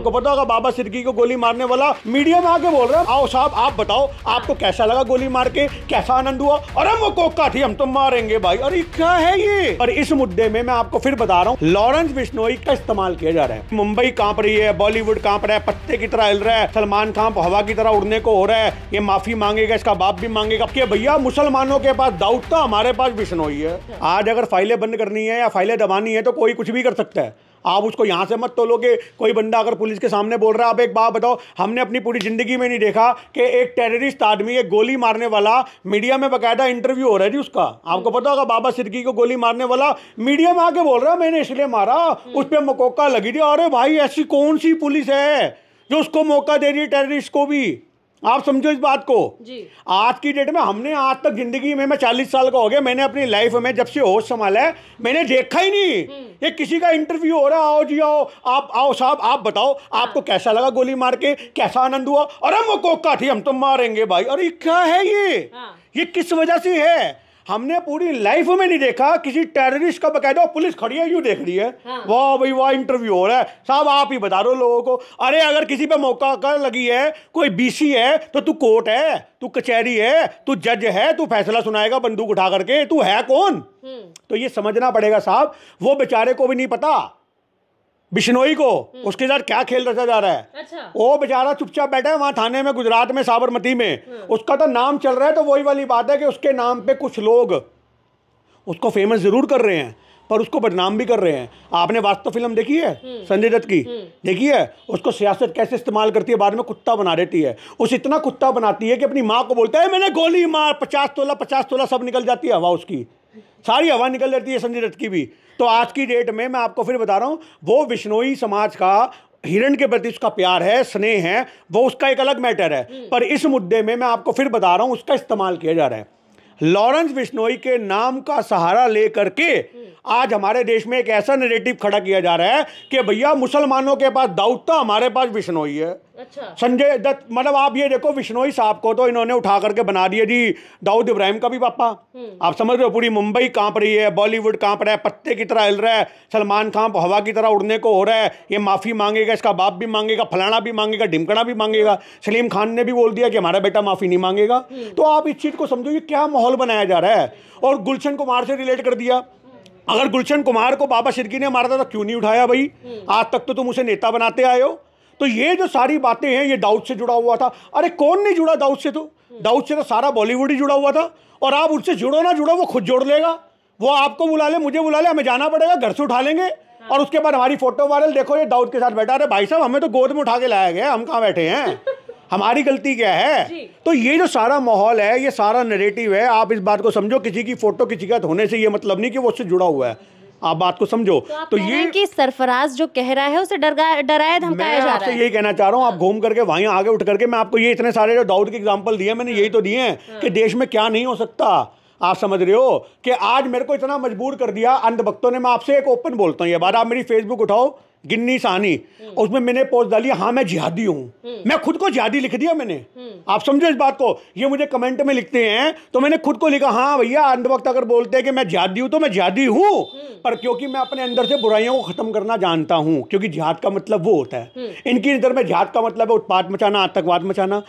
आपको पता होगा बाबा सिरकी को गोली मारने वाला मीडिया में आके बोल रहे हैं आओ साहब आप बताओ आपको कैसा लगा गोली मार के कैसा आनंद हुआ और हम वो कोका थी हम तो मारेंगे भाई अरे क्या है ये और इस मुद्दे में मैं आपको फिर बता रहा हूँ लॉरेंस बिश्नोई का इस्तेमाल किया जा रहा है मुंबई कांप रही है बॉलीवुड कांप रहा है पत्ते की तरह हिल रहा है सलमान खान हवा की तरह उड़ने को हो रहा है ये माफी मांगेगा इसका बाप भी मांगेगा क्या भैया मुसलमानों के पास दाऊद तो हमारे पास बिश्नोई है आज अगर फाइलें बंद करनी है या फाइलें दबानी है तो कोई कुछ भी कर सकता है आप उसको यहाँ से मत तोलोगे कोई बंदा अगर पुलिस के सामने बोल रहा है आप एक बात बताओ हमने अपनी पूरी ज़िंदगी में नहीं देखा कि एक टेररिस्ट आदमी एक गोली मारने वाला मीडिया में बाकायदा इंटरव्यू हो रहा है जी उसका आपको पता होगा बाबा सिद्दीकी को गोली मारने वाला मीडिया में आके बोल रहा है मैंने इसलिए मारा उस पर मकोका लगी थी अरे भाई ऐसी कौन सी पुलिस है जो उसको मौका दे रही है टेररिस्ट को भी आप समझो इस बात को जी। आज की डेट में हमने आज तक जिंदगी में मैं चालीस साल का हो गया मैंने अपनी लाइफ में जब से होश संभाला है मैंने देखा ही नहीं हम्म। ये किसी का इंटरव्यू हो रहा आओ जी आओ आप आओ साहब आप बताओ हाँ। आपको कैसा लगा गोली मार के कैसा आनंद हुआ और हम वो कोका थी हम तो मारेंगे भाई अरे क्या है ये हाँ। ये किस वजह से है हमने पूरी लाइफ में नहीं देखा किसी टेररिस्ट का बकायदा पुलिस खड़ी है यूं देख रही है हाँ। वाह भाई वाह इंटरव्यू हो रहा है साहब आप ही बता दो लोगों को अरे अगर किसी पे मौका कर लगी है कोई बीसी है तो तू कोर्ट है तू कचहरी है तू जज है तू फैसला सुनाएगा बंदूक उठा करके तू है कौन हम्म। तो ये समझना पड़ेगा साहब वो बेचारे को भी नहीं पता बिश्नोई को हम्म। उसके साथ क्या खेल रचा जा रहा है अच्छा। वो बेचारा चुपचाप बैठा है वहाँ थाने में गुजरात में साबरमती में हम्म। उसका तो नाम चल रहा है तो वही वाली बात है कि उसके नाम पे कुछ लोग उसको फेमस जरूर कर रहे हैं पर उसको बदनाम भी कर रहे हैं आपने वास्तव फिल्म देखी है हम्म। संजय दत्त की देखी है उसको सियासत कैसे इस्तेमाल करती है बाद में कुत्ता बना देती है उस इतना कुत्ता बनाती है कि अपनी माँ को बोलता है मैंने गोली मार पचास तोला पचास तोला सब निकल जाती है हवा उसकी सारी हवा निकल जाती है संजय दत्त की भी तो आज की डेट में मैं आपको फिर बता रहा हूँ वो विश्नोई समाज का हिरण के प्रति उसका प्यार है स्नेह है वो उसका एक अलग मैटर है हम्म। पर इस मुद्दे में मैं आपको फिर बता रहा हूँ उसका इस्तेमाल किया जा रहा है लॉरेंस बिश्नोई के नाम का सहारा लेकर के हम्म। आज हमारे देश में एक ऐसा नेगेटिव खड़ा किया जा रहा है कि भैया मुसलमानों के पास दाऊद तो हमारे पास बिश्नोई है अच्छा संजय दत्त मतलब आप ये देखो विश्नोई साहब को तो इन्होंने उठा करके बना दिया जी दाऊद इब्राहिम का भी पापा हम्म। आप समझ रहे हो पूरी मुंबई कांप रही है बॉलीवुड कांप रहा है पत्ते की तरह हिल रहा है सलमान खान हवा की तरह उड़ने को हो रहा है ये माफ़ी मांगेगा इसका बाप भी मांगेगा फलाना भी मांगेगा ढिमकड़ा भी मांगेगा सलीम खान ने भी बोल दिया कि हमारा बेटा माफ़ी नहीं मांगेगा हम्म। तो आप इस चीज़ को समझो ये क्या माहौल बनाया जा रहा है और गुलशन कुमार से रिलेट कर दिया अगर गुलशन कुमार को बाबा शिरकी ने मारा था तो क्यों नहीं उठाया भाई हम्म। आज तक तो तुम उसे नेता बनाते आए हो तो ये जो सारी बातें हैं ये दाऊद से जुड़ा हुआ था अरे कौन नहीं जुड़ा दाऊद से तो हम्म। दाऊद से तो सारा बॉलीवुड ही जुड़ा हुआ था और आप उनसे जुड़ो ना जुड़ो वो खुद जोड़ लेगा वो आपको बुला ले मुझे बुला ले हमें जाना पड़ेगा घर से उठा लेंगे हाँ। और उसके बाद हमारी फोटो वायरल देखो ये दाऊद के साथ बैठा रहे भाई साहब हमें तो गोद में उठा के लाया गया हम कहाँ बैठे हैं हमारी गलती क्या है तो ये जो सारा माहौल है ये सारा नरेटिव है आप इस बात को समझो किसी की फोटो किसी का होने से ये मतलब नहीं कि वो उससे जुड़ा हुआ है आप बात को समझो तो, तो ये कि सरफराज जो कह रहा है उसे डराया धमकाया जा रहा है यही कहना चाह रहा हूँ आप घूम करके वहीं आगे उठ करके मैं आपको ये इतने सारे जो डाउट के एग्जाम्पल दिए मैंने यही तो दिए हैं हाँ। कि देश में क्या नहीं हो सकता आप समझ रहे हो कि आज मेरे को इतना मजबूर कर दिया अंधभक्तों ने मैं आपसे एक ओपन बोलता हूँ ये बात आप मेरी फेसबुक उठाओ गिन्नी सानी हम्म। उसमें मैंने पोस्ट डाली हाँ मैं जिहादी हूँ हम्म। मैं खुद को जिहादी लिख दिया मैंने हम्म। आप समझो इस बात को ये मुझे कमेंट में लिखते हैं तो मैंने खुद को लिखा हाँ भैया अंधभक्त अगर बोलते हैं कि मैं जिहादी हूँ तो मैं जिहादी हूँ पर क्योंकि मैं अपने अंदर से बुराइयों को खत्म करना जानता हूँ क्योंकि जिहाद का मतलब वो होता है इनकी नज़र में जिहाद का मतलब है उत्पाद मचाना आतंकवाद मचाना